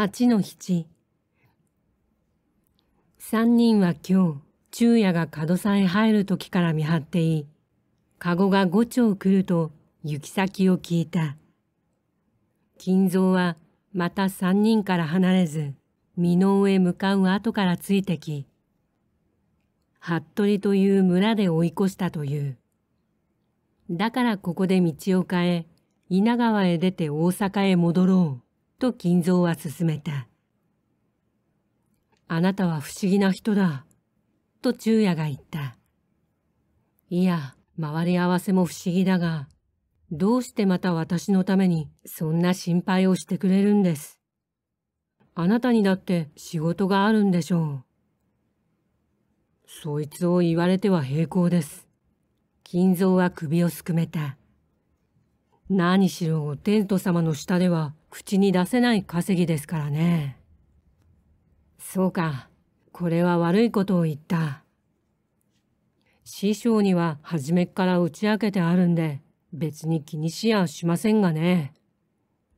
8の7三人は今日、昼夜が門さえ入る時から見張っていい。カゴが五丁来ると行き先を聞いた。金蔵はまた三人から離れず、美濃へ向かう後からついてき、服部という村で追い越したという。だからここで道を変え、稲川へ出て大阪へ戻ろう。と金蔵は勧めた。あなたは不思議な人だ、と昼夜が言った。いや、回り合わせも不思議だが、どうしてまた私のためにそんな心配をしてくれるんです。あなたにだって仕事があるんでしょう。そいつを言われては平行です。金蔵は首をすくめた。何しろテント様の下では口に出せない稼ぎですからね。そうか、これは悪いことを言った。師匠には初めっから打ち明けてあるんで、別に気にしやしませんがね。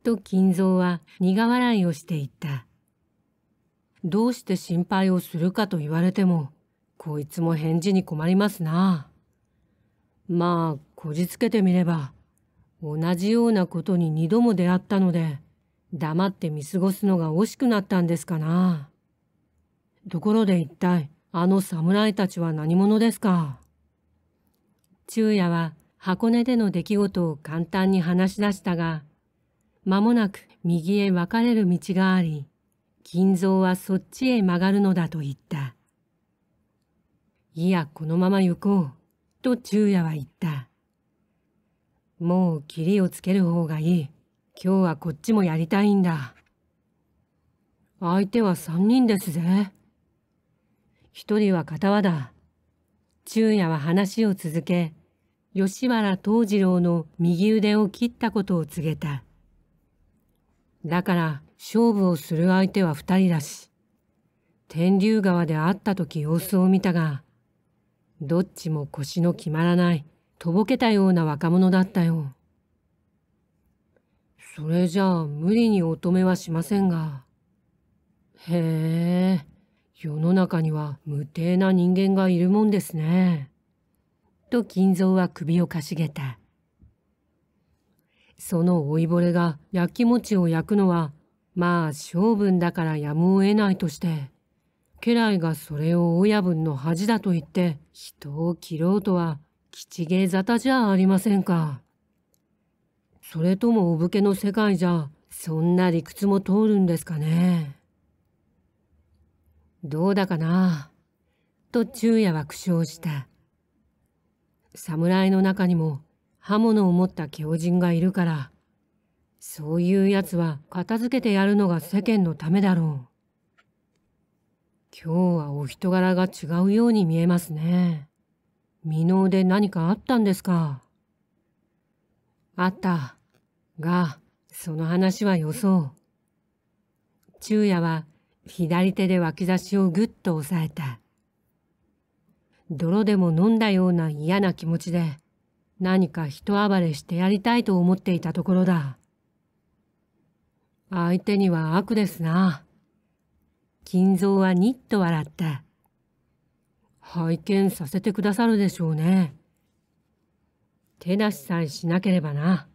と金蔵は苦笑いをしていった。どうして心配をするかと言われても、こいつも返事に困りますな。まあ、こじつけてみれば、同じようなことに二度も出会ったので、黙って見過ごすのが惜しくなったんですかな。ところで一体、あの侍たちは何者ですか昼夜は箱根での出来事を簡単に話し出したが、間もなく右へ分かれる道があり、金蔵はそっちへ曲がるのだと言った。いや、このまま行こう、と昼夜は言った。もうキリをつける方がいい。今日はこっちもやりたいんだ。相手は3人ですぜ。1人は片輪だ。昼夜は話を続け、吉原藤次郎の右腕を切ったことを告げた。だから勝負をする相手は2人だし、天竜川で会った時様子を見たが、どっちも腰の決まらないとぼけたような若者だったよ。それじゃあ無理に乙女はしませんが。へえ、世の中には無定な人間がいるもんですね。と金蔵は首をかしげた。その老いぼれが焼き餅を焼くのは、まあ性分だからやむを得ないとして、家来がそれを親分の恥だと言って人を切ろうとは吉芸沙汰じゃありませんか。それともお武家の世界じゃ、そんな理屈も通るんですかね。どうだかな。と昼夜は苦笑した。侍の中にも刃物を持った狂人がいるから、そういう奴は片付けてやるのが世間のためだろう。今日はお人柄が違うように見えますね。未納で何かあったんですかあった。が、その話はよそう。昼夜は左手で脇差しをぐっと押さえた。泥でも飲んだような嫌な気持ちで、何か人暴れしてやりたいと思っていたところだ。相手には悪ですな。金蔵はニッと笑った。拝見させてくださるでしょうね。手出しさえしなければな。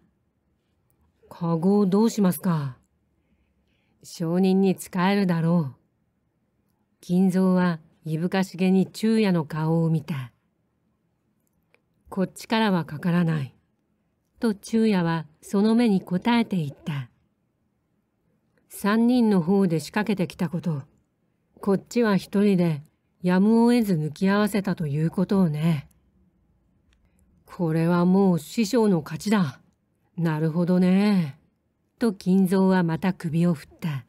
カゴをどうしますか証人に仕えるだろう。金蔵はいぶかしげに昼夜の顔を見た。こっちからはかからない。と昼夜はその目に答えていった。三人の方で仕掛けてきたこと、こっちは一人でやむを得ず向き合わせたということをね。これはもう師匠の勝ちだ。なるほどね。と金蔵はまた首を振った。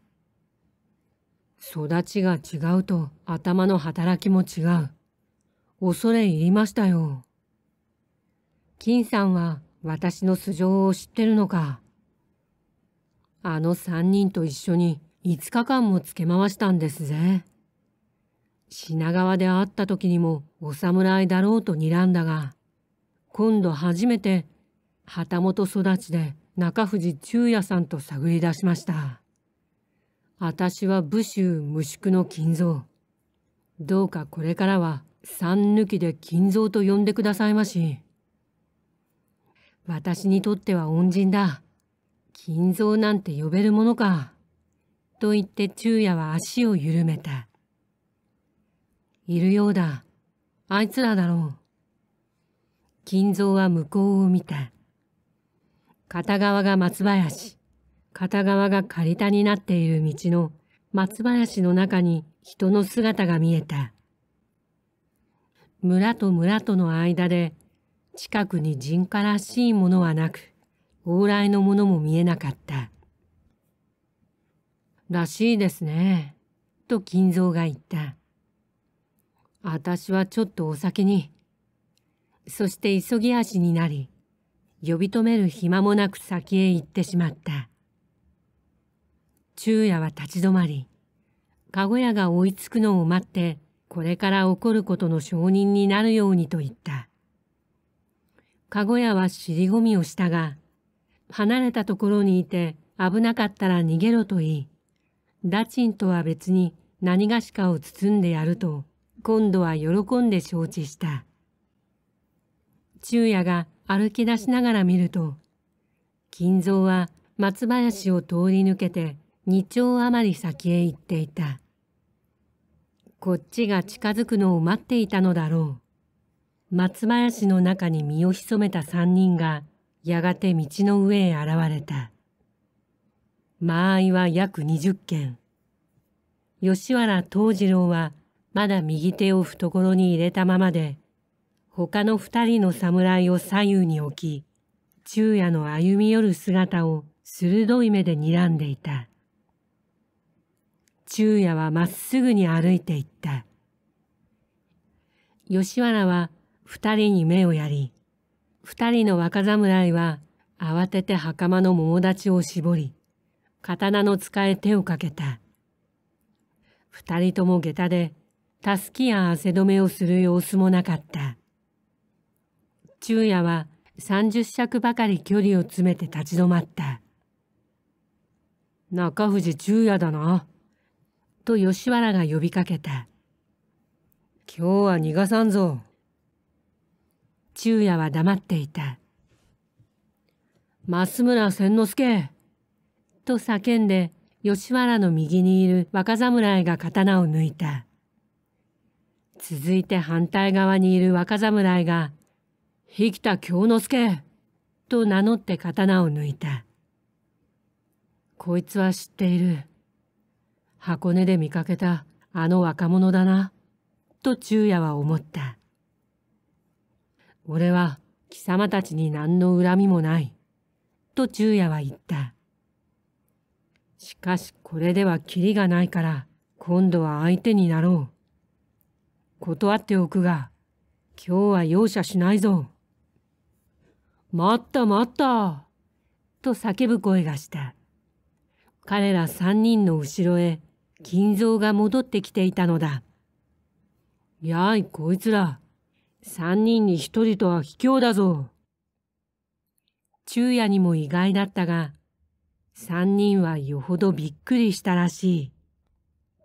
育ちが違うと頭の働きも違う。恐れ入りましたよ。金さんは私の素性を知ってるのか。あの三人と一緒に5日間もつけ回したんですぜ。品川で会った時にもお侍だろうと睨んだが、今度初めて旗本育ちで中藤中也さんと探り出しました。私は武州無宿の金蔵。どうかこれからは三抜きで金蔵と呼んでくださいまし。私にとっては恩人だ。金蔵なんて呼べるものか。と言って昼夜は足を緩めた。いるようだ。あいつらだろう。金蔵は向こうを見た。片側が松林、片側が仮田になっている道の松林の中に人の姿が見えた。村と村との間で近くに人家らしいものはなく、往来のものも見えなかった。らしいですね、と金蔵が言った。私はちょっとお酒に。そして急ぎ足になり、呼び止める暇もなく先へ行ってしまった。昼夜は立ち止まり、かごやが追いつくのを待って、これから起こることの証人になるようにと言った。かごやは尻込みをしたが、離れたところにいて危なかったら逃げろと言い、ダチンとは別に何がしかを包んでやると今度は喜んで承知した。昼夜が歩き出しながら見ると、金蔵は松林を通り抜けて二丁余り先へ行っていた。こっちが近づくのを待っていたのだろう。松林の中に身を潜めた三人が、やがて道の上へ現れた。間合いは約二十軒。吉原藤次郎はまだ右手を懐に入れたままで、他の二人の侍を左右に置き、昼夜の歩み寄る姿を鋭い目で睨んでいた。昼夜はまっすぐに歩いていった。吉原は二人に目をやり、二人の若侍は慌てて袴の桃立ちを絞り、刀の使え手をかけた。二人とも下駄で助けや汗止めをする様子もなかった。昼夜は30尺ばかり距離を詰めて立ち止まった。中藤昼夜だな。と吉原が呼びかけた。今日は逃がさんぞ。昼夜は黙っていた。増村千之助と叫んで吉原の右にいる若侍が刀を抜いた。続いて反対側にいる若侍が、生田京之助と名乗って刀を抜いた。こいつは知っている。箱根で見かけたあの若者だな、と昼夜は思った。俺は貴様たちに何の恨みもない、と昼夜は言った。しかしこれではキリがないから、今度は相手になろう。断っておくが、今日は容赦しないぞ。待った待ったと叫ぶ声がした。彼ら三人の後ろへ金蔵が戻ってきていたのだ。やい、こいつら、三人に一人とは卑怯だぞ。昼夜にも意外だったが、三人はよほどびっくりしたらしい。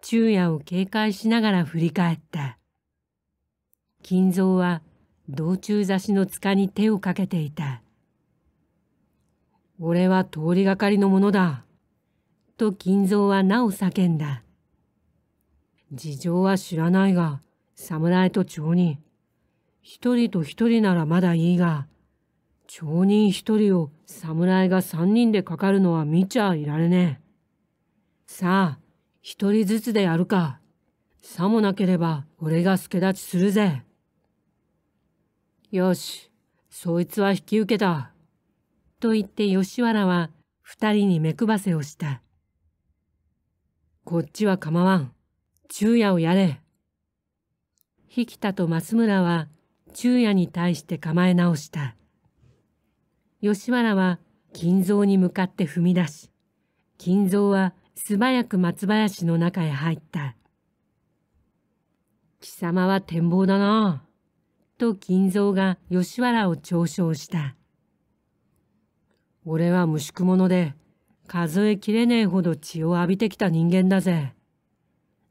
昼夜を警戒しながら振り返った。金蔵は道中差しの塚に手をかけていた。俺は通りがかりのものだ。と金蔵はなお叫んだ。事情は知らないが、侍と町人。一人と一人ならまだいいが、町人一人を侍が三人でかかるのは見ちゃいられねえ。さあ、一人ずつでやるか。さもなければ俺が助太刀するぜ。よし、そいつは引き受けた。と言って吉原は二人に目配せをした。こっちは構わん。昼夜をやれ。引田と増村は昼夜に対して構え直した。吉原は金蔵に向かって踏み出し、金蔵は素早く松林の中へ入った。貴様は展望だな。と銀蔵が吉原を嘲笑した。俺は無宿者で、数えきれねえほど血を浴びてきた人間だぜ。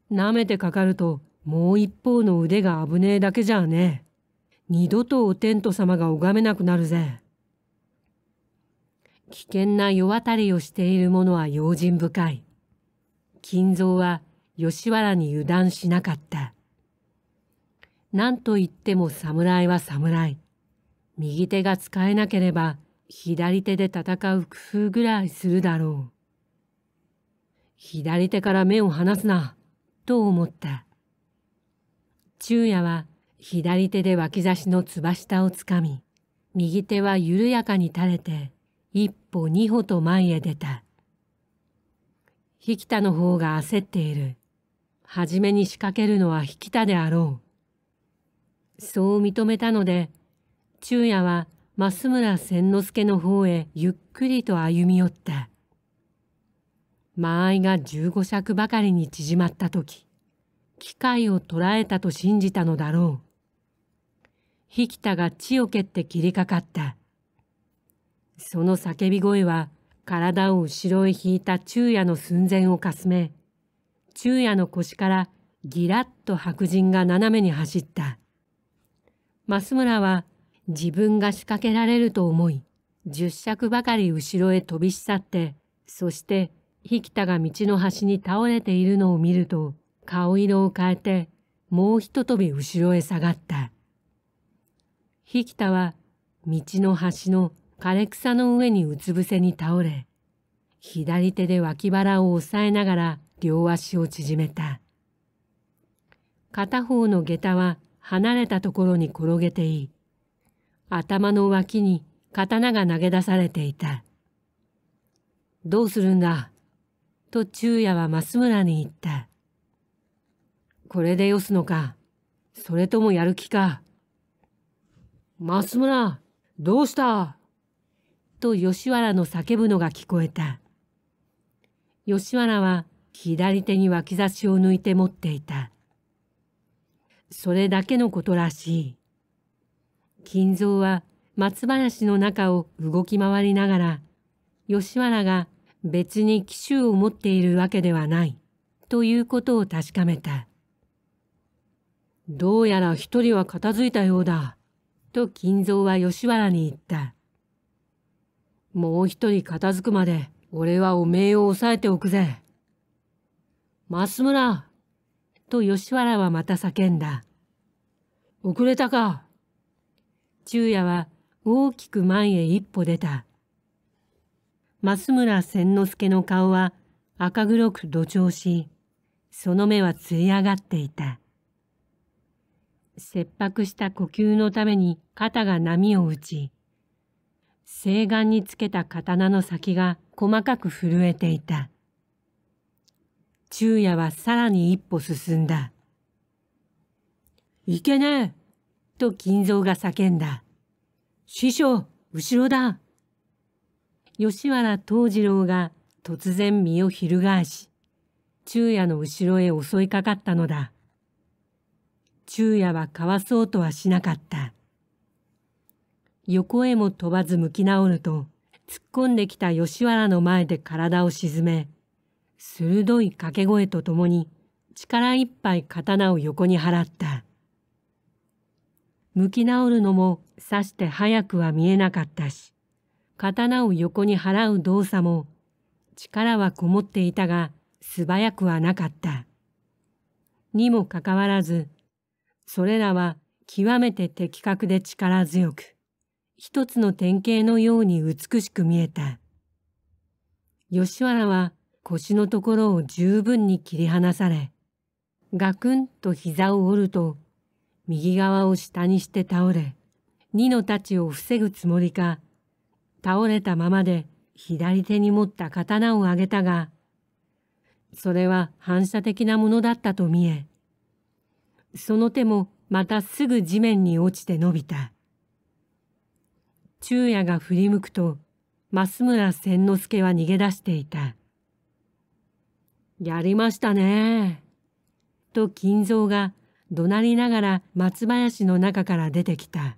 舐めてかかると、もう一方の腕が危ねえだけじゃねえ。二度とお天道様が拝めなくなるぜ。危険な世渡りをしている者は用心深い。金蔵は吉原に油断しなかった。何と言っても侍は侍。右手が使えなければ左手で戦う工夫ぐらいするだろう。左手から目を離すな、と思った。昼夜は左手で脇差しのつば下をつかみ、右手は緩やかに垂れて、一歩二歩と前へ出た。引田の方が焦っている。はじめに仕掛けるのは引田であろう。そう認めたので、昼夜は増村千之助の方へゆっくりと歩み寄った。間合いが十五尺ばかりに縮まった時、機械を捉えたと信じたのだろう。引田が血を蹴って切りかかった。その叫び声は体を後ろへ引いた昼夜の寸前をかすめ、昼夜の腰からギラッと白人が斜めに走った。増村は自分が仕掛けられると思い、十尺ばかり後ろへ飛び去って、そして引田が道の端に倒れているのを見ると、顔色を変えて、もう一飛び後ろへ下がった。引田は道の端の枯れ草の上にうつ伏せに倒れ、左手で脇腹を押さえながら両足を縮めた。片方の下駄は離れたところに転げていい。頭の脇に刀が投げ出されていた。どうするんだと昼夜は増村に言った。これでよすのかそれともやる気か増村どうしたと吉原の叫ぶのが聞こえた。吉原は左手に脇差しを抜いて持っていた。それだけのことらしい。金蔵は松林の中を動き回りながら、吉原が別に奇襲を持っているわけではない、ということを確かめた。どうやら一人は片付いたようだ、と金蔵は吉原に言った。もう一人片付くまで、俺はおめえを抑えておくぜ。増村、と吉原はまた叫んだ。遅れたか。昼夜は大きく前へ一歩出た。増村千之助の顔は赤黒く土調し、その目はつり上がっていた。切迫した呼吸のために肩が波を打ち、青眼につけた刀の先が細かく震えていた。昼夜はさらに一歩進んだ。いけねえと金蔵が叫んだ。師匠、後ろだ吉原藤次郎が突然身を翻し、昼夜の後ろへ襲いかかったのだ。昼夜はかわそうとはしなかった。横へも飛ばず向き直ると、突っ込んできた吉原の前で体を沈め、鋭い掛け声とともに力いっぱい刀を横に払った。向き直るのも刺して早くは見えなかったし、刀を横に払う動作も力はこもっていたが素早くはなかった。にもかかわらず、それらは極めて的確で力強く、一つの典型のように美しく見えた。吉原は腰のところを十分に切り離され、ガクンと膝を折ると、右側を下にして倒れ、二の太刀を防ぐつもりか、倒れたままで左手に持った刀をあげたが、それは反射的なものだったと見え、その手もまたすぐ地面に落ちて伸びた。昼夜が振り向くと、増村千之助は逃げ出していた。やりましたね。と金蔵が怒鳴りながら松林の中から出てきた。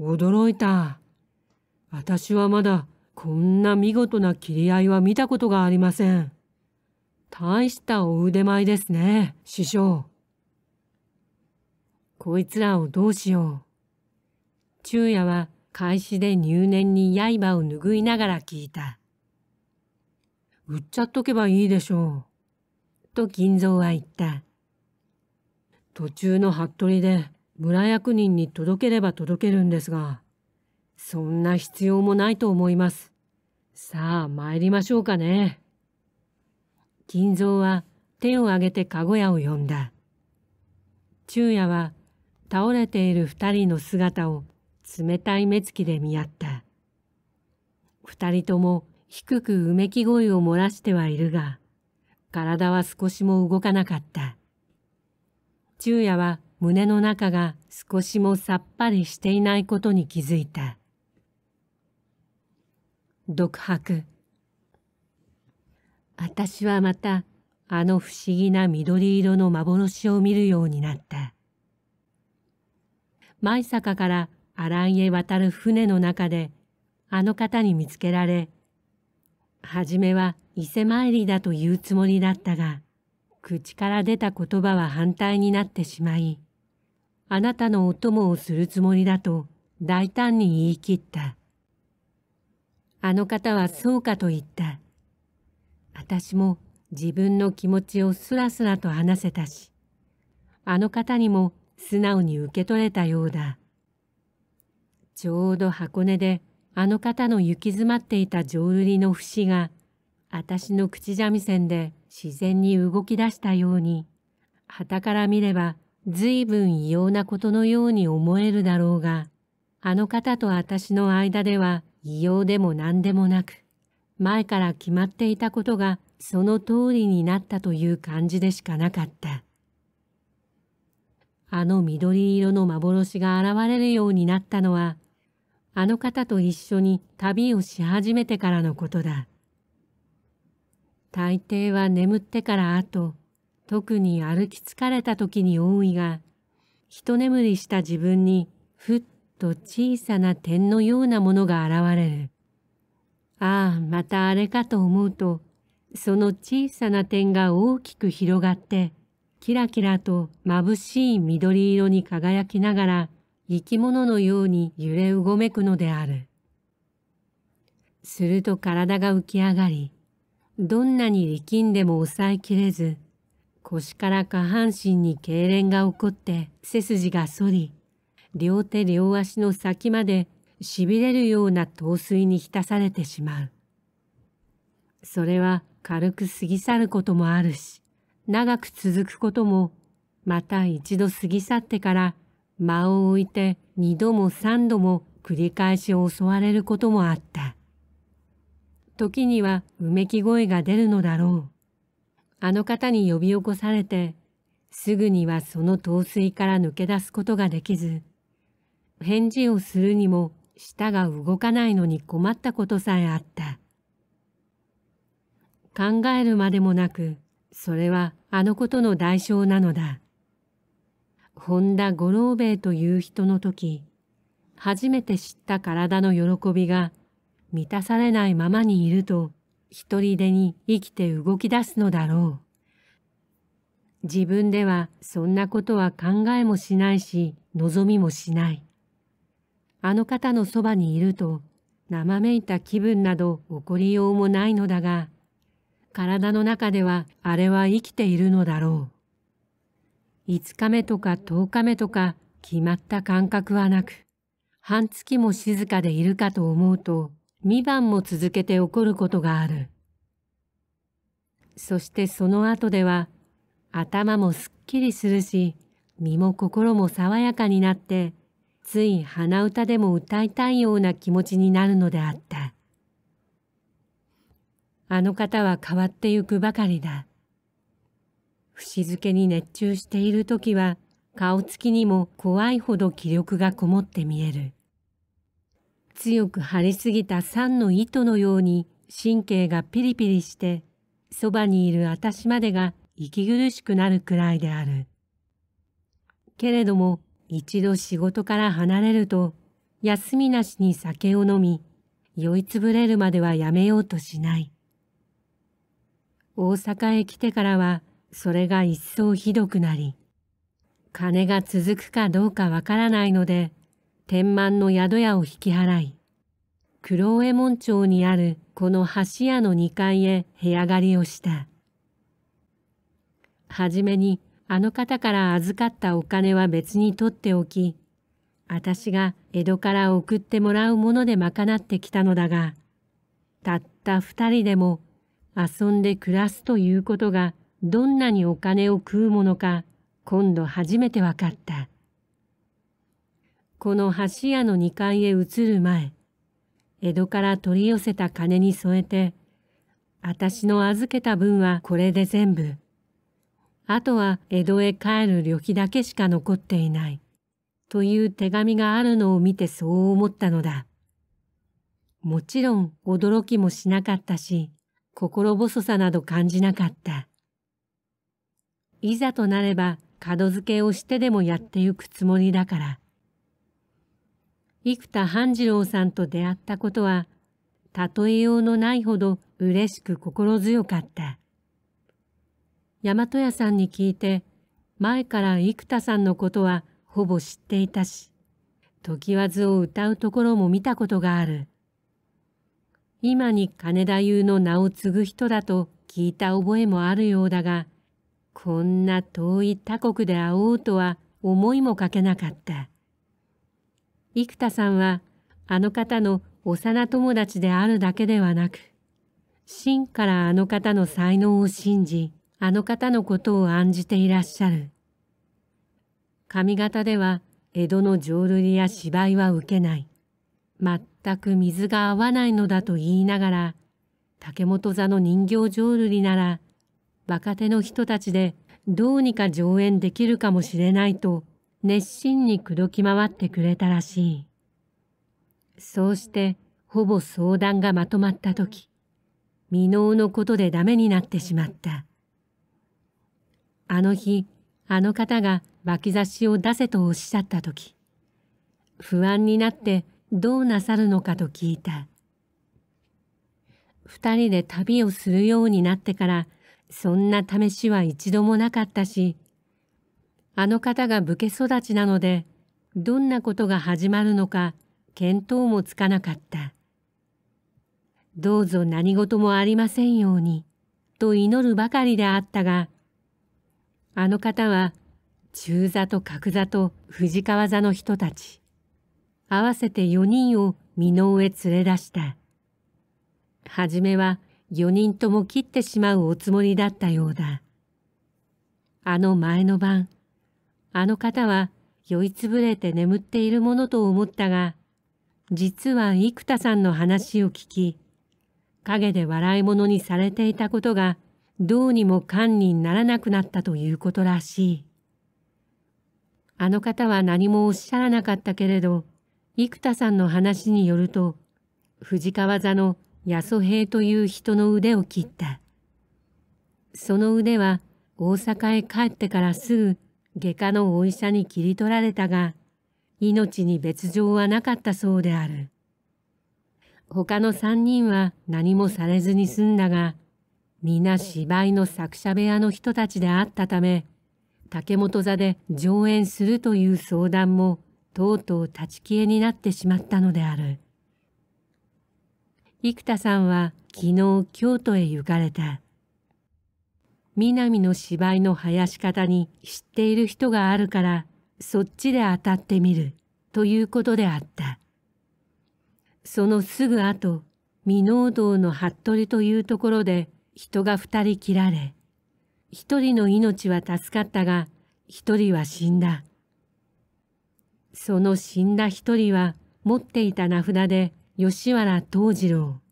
驚いた。私はまだこんな見事な切り合いは見たことがありません。大したお腕前ですね、師匠。こいつらをどうしよう。昼夜は開始で入念に刃を拭いながら聞いた。売っちゃっとけばいいでしょう。と金蔵は言った。途中の服部で村役人に届ければ届けるんですが、そんな必要もないと思います。さあ参りましょうかね。金蔵は手を挙げて籠屋を呼んだ。昼夜は倒れている二人の姿を冷たい目つきで見合った。二人とも低くうめき声を漏らしてはいるが、体は少しも動かなかった。昼夜は胸の中が少しもさっぱりしていないことに気づいた。独白。私はまた、あの不思議な緑色の幻を見るようになった。舞坂からアランへ渡る船の中で、あの方に見つけられ、初めは伊勢参りだと言うつもりだったが、口から出た言葉は反対になってしまい、あなたのお供をするつもりだと大胆に言い切った。あの方はそうかと言った。私も自分の気持ちをすらすらと話せたし、あの方にも素直に受け取れたようだ。ちょうど箱根であの方の行き詰まっていた浄瑠璃の節が、私の口三味線で自然に動き出したように、旗から見れば随分異様なことのように思えるだろうが、あの方と私の間では異様でも何でもなく、前から決まっていたことがその通りになったという感じでしかなかった。あの緑色の幻が現れるようになったのは、あの方と一緒に旅をし始めてからのことだ。大抵は眠ってから後、特に歩き疲れた時に多いが、一眠りした自分にふっと小さな点のようなものが現れる。ああ、またあれかと思うと、その小さな点が大きく広がって、キラキラと眩しい緑色に輝きながら、生き物のように揺れうごめくのである。すると体が浮き上がり、どんなに力んでも抑えきれず、腰から下半身に痙攣が起こって背筋が反り、両手両足の先までしびれるような陶水に浸されてしまう。それは軽く過ぎ去ることもあるし、長く続くことも、また一度過ぎ去ってから間を置いて二度も三度も繰り返し襲われることもあった。時にはうめき声が出るのだろう。あの方に呼び起こされて、すぐにはその陶酔から抜け出すことができず、返事をするにも舌が動かないのに困ったことさえあった。考えるまでもなく、それはあのことの代償なのだ。本田五郎兵衛という人の時初めて知った体の喜びが満たされないままにいると一人でに生きて動き出すのだろう。自分ではそんなことは考えもしないし望みもしない。あの方のそばにいると生めいた気分など起こりようもないのだが、体の中ではあれは生きているのだろう。5日目とか10日目とか決まった感覚はなく、半月も静かでいるかと思うと、2番も続けて起こることがある。そしてその後では、頭もすっきりするし、身も心も爽やかになって、つい鼻歌でも歌いたいような気持ちになるのであった。あの方は変わってゆくばかりだ。節づけに熱中している時は顔つきにも怖いほど気力がこもって見える強く張りすぎた酸の糸のように神経がピリピリしてそばにいる私までが息苦しくなるくらいであるけれども一度仕事から離れると休みなしに酒を飲み酔いつぶれるまではやめようとしない大阪へ来てからはそれが一層ひどくなり、金が続くかどうかわからないので、天満の宿屋を引き払い、黒右衛門町にあるこの橋屋の二階へ部屋狩りをした。はじめにあの方から預かったお金は別に取っておき、私が江戸から送ってもらうもので賄ってきたのだが、たった二人でも遊んで暮らすということがどんなにお金を食うものか今度初めて分かった。この橋屋の2階へ移る前、江戸から取り寄せた金に添えて、私の預けた分はこれで全部。あとは江戸へ帰る旅費だけしか残っていない。という手紙があるのを見てそう思ったのだ。もちろん驚きもしなかったし、心細さなど感じなかった。いざとなれば角付けをしてでもやってゆくつもりだから。生田半次郎さんと出会ったことは、例えようのないほど嬉しく心強かった。大和屋さんに聞いて、前から生田さんのことはほぼ知っていたし、時和ずを歌うところも見たことがある。今に金田優の名を継ぐ人だと聞いた覚えもあるようだが、こんな遠い他国で会おうとは思いもかけなかった生田さんはあの方の幼友達であるだけではなく真からあの方の才能を信じあの方のことを案じていらっしゃる上方では江戸の浄瑠璃や芝居は受けない全く水が合わないのだと言いながら竹本座の人形浄瑠璃なら若手の人たちでどうにか上演できるかもしれないと熱心に口説き回ってくれたらしい。そうしてほぼ相談がまとまった時、未納のことでダメになってしまった。あの日、あの方が脇差しを出せとおっしゃった時、不安になってどうなさるのかと聞いた。二人で旅をするようになってからそんな試しは一度もなかったし、あの方が武家育ちなので、どんなことが始まるのか見当もつかなかった。どうぞ何事もありませんように、と祈るばかりであったが、あの方は中座と角座と藤川座の人たち、合わせて4人を美濃へ連れ出した。はじめは4人とも切ってしまうおつもりだったようだ。あの前の晩、あの方は酔いつぶれて眠っているものと思ったが、実は生田さんの話を聞き、陰で笑い物にされていたことがどうにも堪にならなくなったということらしい。あの方は何もおっしゃらなかったけれど、生田さんの話によると、藤川座の八十平という人の腕を切った。その腕は大阪へ帰ってからすぐ外科のお医者に切り取られたが、命に別状はなかったそうである。他の三人は何もされずに済んだが、皆芝居の作者部屋の人たちであったため、竹本座で上演するという相談もとうとう立ち消えになってしまったのである。生田さんは昨日京都へ行かれた。南の芝居の生やし方に知っている人があるからそっちで当たってみるということであった。そのすぐ後、美濃堂の服部というところで人が二人切られ、一人の命は助かったが、一人は死んだ。その死んだ一人は持っていた名札で吉原藤次郎。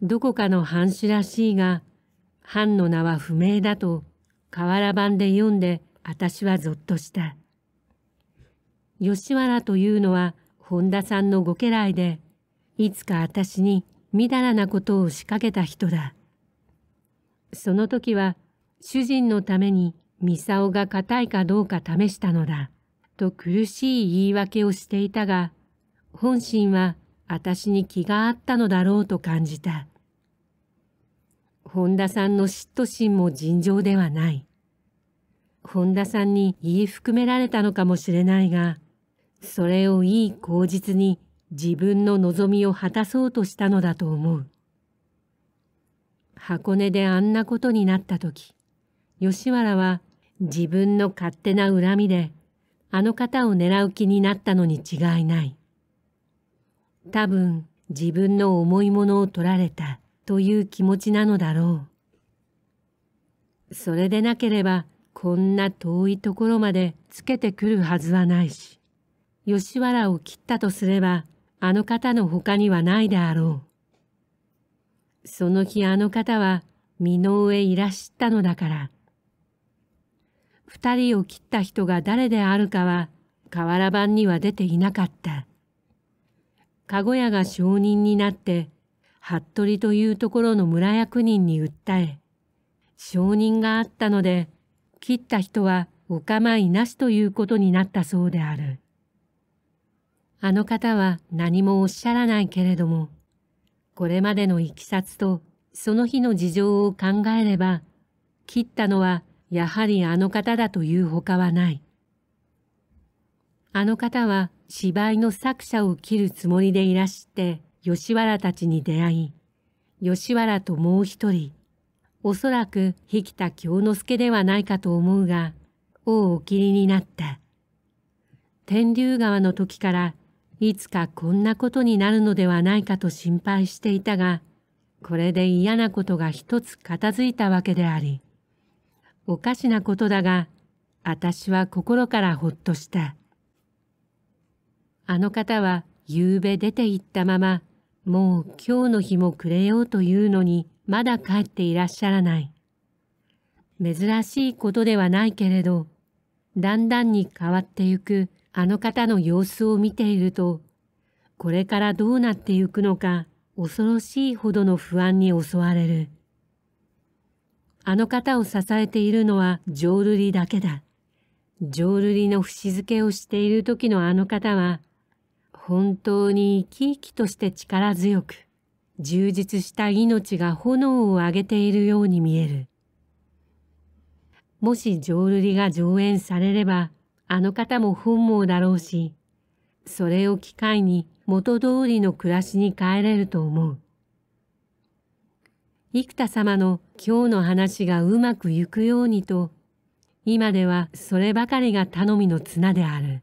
どこかの藩主らしいが、藩の名は不明だと、瓦版で読んで、私はぞっとした。吉原というのは、本田さんのご家来で、いつか私に、みだらなことを仕掛けた人だ。その時は、主人のために、ミサオが固いかどうか試したのだ、と苦しい言い訳をしていたが、本心は私に気があったのだろうと感じた。本田さんの嫉妬心も尋常ではない。本田さんに言い含められたのかもしれないが、それをいい口実に自分の望みを果たそうとしたのだと思う。箱根であんなことになった時、吉原は自分の勝手な恨みであの方を狙う気になったのに違いない。多分自分の重いものを取られたという気持ちなのだろう。それでなければこんな遠いところまでつけてくるはずはないし、吉原を切ったとすればあの方の他にはないであろう。その日あの方は身の上いらしたのだから。二人を切った人が誰であるかは、瓦版には出ていなかった。かごやが証人になって服部というところの村役人に訴え証人があったので切った人はお構いなしということになったそうである。あの方は何もおっしゃらないけれども、これまでのいきさつとその日の事情を考えれば、切ったのはやはりあの方だというほかはない。あの方は芝居の作者を切るつもりでいらして吉原たちに出会い吉原ともう一人おそらく引田京之助ではないかと思うがをお切りになった天竜川の時からいつかこんなことになるのではないかと心配していたがこれで嫌なことが一つ片付いたわけでありおかしなことだが私は心からほっとした。あの方は夕べ出て行ったまま、もう今日の日も暮れようというのに、まだ帰っていらっしゃらない。珍しいことではないけれど、だんだんに変わってゆくあの方の様子を見ていると、これからどうなってゆくのか恐ろしいほどの不安に襲われる。あの方を支えているのは浄瑠璃だけだ。浄瑠璃の節付けをしている時のあの方は、本当に生き生きとして力強く充実した命が炎を上げているように見えるもし浄瑠璃が上演されればあの方も本望だろうしそれを機会に元通りの暮らしに帰れると思う生田様の今日の話がうまくいくようにと今ではそればかりが頼みの綱である。